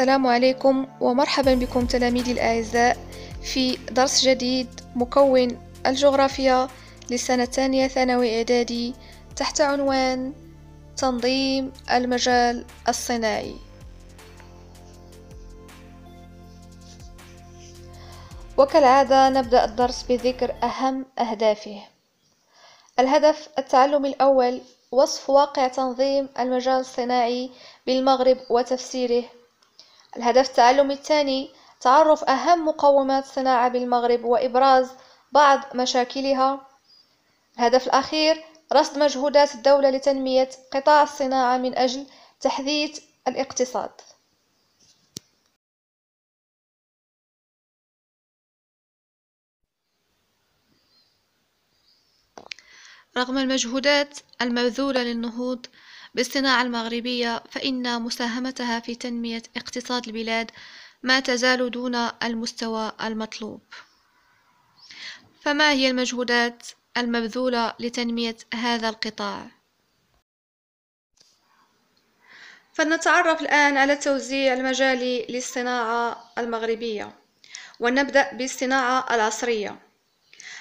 السلام عليكم ومرحبا بكم تلاميذي الأعزاء في درس جديد مكون الجغرافيا للسنة الثانية ثانوي إعدادي تحت عنوان تنظيم المجال الصناعي وكالعادة نبدأ الدرس بذكر أهم أهدافه الهدف التعلم الأول وصف واقع تنظيم المجال الصناعي بالمغرب وتفسيره الهدف التعلمي الثاني تعرف أهم مقومات الصناعة بالمغرب وإبراز بعض مشاكلها الهدف الأخير رصد مجهودات الدولة لتنمية قطاع الصناعة من أجل تحديث الاقتصاد رغم المجهودات المبذولة للنهوض بالصناعة المغربية فإن مساهمتها في تنمية اقتصاد البلاد ما تزال دون المستوى المطلوب فما هي المجهودات المبذولة لتنمية هذا القطاع؟ فلنتعرف الآن على التوزيع المجالي للصناعة المغربية ونبدأ بالصناعة العصرية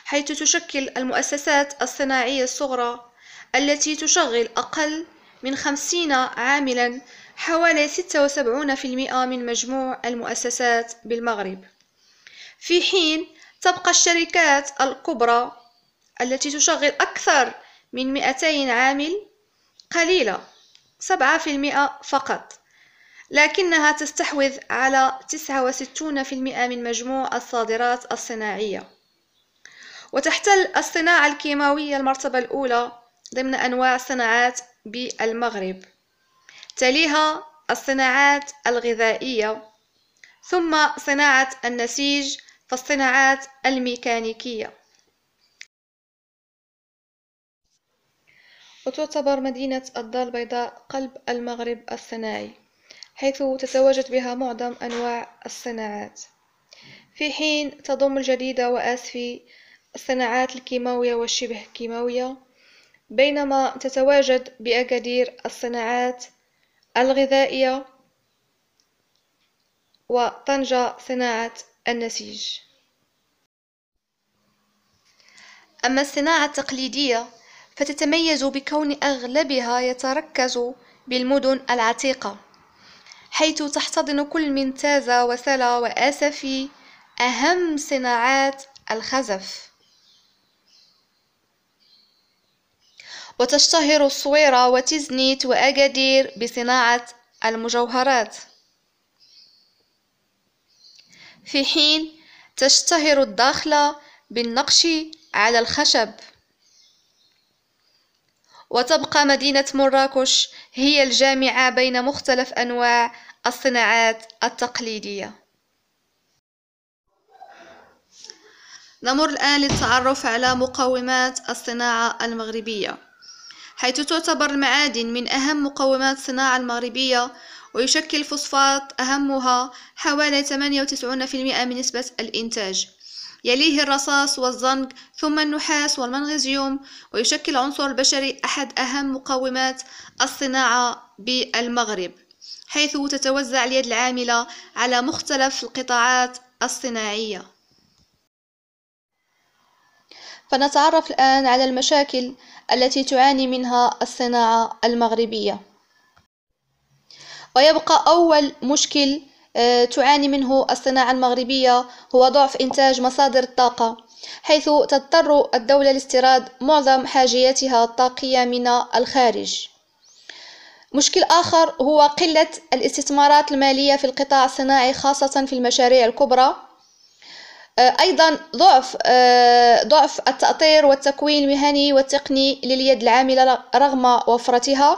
حيث تشكل المؤسسات الصناعية الصغرى التي تشغل أقل من خمسين عاملا حوالي ستة وسبعون في المئة من مجموع المؤسسات بالمغرب في حين تبقى الشركات الكبرى التي تشغل أكثر من مئتين عامل قليلة سبعة في المئة فقط لكنها تستحوذ على تسعة وستون في المئة من مجموع الصادرات الصناعية وتحتل الصناعة الكيماوية المرتبة الأولى ضمن أنواع صناعات بالمغرب تليها الصناعات الغذائية ثم صناعة النسيج فالصناعات الميكانيكية وتعتبر مدينة الدار البيضاء قلب المغرب الصناعي حيث تتواجد بها معظم أنواع الصناعات في حين تضم الجديدة وآسفي الصناعات الكيماوية والشبه كيماوية بينما تتواجد بأكادير الصناعات الغذائية وطنجة صناعة النسيج أما الصناعة التقليدية فتتميز بكون أغلبها يتركز بالمدن العتيقة حيث تحتضن كل من تازة وسلا وآسفي أهم صناعات الخزف وتشتهر الصويرة وتزنيت وأكادير بصناعة المجوهرات في حين تشتهر الداخلة بالنقش على الخشب وتبقى مدينة مراكش هي الجامعة بين مختلف أنواع الصناعات التقليدية نمر الآن للتعرف على مقومات الصناعة المغربية حيث تعتبر المعادن من أهم مقومات الصناعة المغربية ويشكل الفوسفات أهمها حوالي 98% من نسبة الإنتاج يليه الرصاص والزنك ثم النحاس والمغنيسيوم ويشكل العنصر البشري أحد أهم مقومات الصناعة بالمغرب حيث تتوزع اليد العاملة على مختلف القطاعات الصناعيه فنتعرف الآن على المشاكل التي تعاني منها الصناعة المغربية ويبقى أول مشكل آه، تعاني منه الصناعة المغربية هو ضعف إنتاج مصادر الطاقة حيث تضطر الدولة لاستيراد معظم حاجياتها الطاقية من الخارج مشكل آخر هو قلة الاستثمارات المالية في القطاع الصناعي خاصة في المشاريع الكبرى آه، أيضا ضعف آه، ضعف التأطير والتكوين المهني والتقني لليد العاملة رغم وفرتها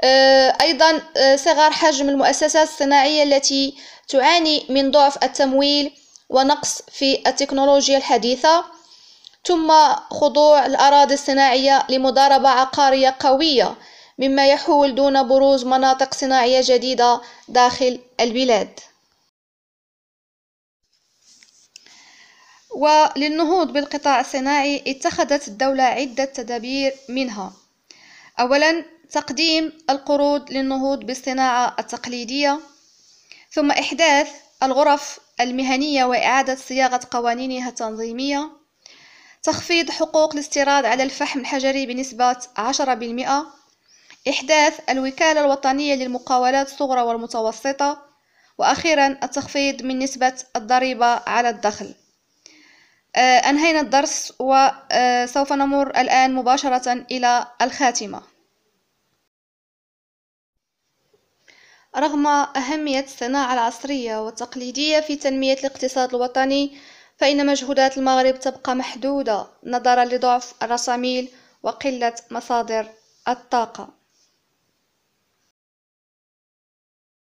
آه، أيضا صغر حجم المؤسسات الصناعية التي تعاني من ضعف التمويل ونقص في التكنولوجيا الحديثة ثم خضوع الأراضي الصناعية لمضاربة عقارية قوية مما يحول دون بروز مناطق صناعية جديدة داخل البلاد وللنهوض بالقطاع الصناعي اتخذت الدولة عدة تدابير منها أولا تقديم القروض للنهوض بالصناعة التقليدية ثم إحداث الغرف المهنية وإعادة صياغة قوانينها التنظيمية تخفيض حقوق الاستيراد على الفحم الحجري بنسبة 10% إحداث الوكالة الوطنية للمقاولات الصغرى والمتوسطة وأخيرا التخفيض من نسبة الضريبة على الدخل آه، أنهينا الدرس وسوف آه، نمر الآن مباشرة إلى الخاتمة رغم أهمية الصناعة العصرية والتقليدية في تنمية الاقتصاد الوطني فإن مجهودات المغرب تبقى محدودة نظرا لضعف الرساميل وقلة مصادر الطاقة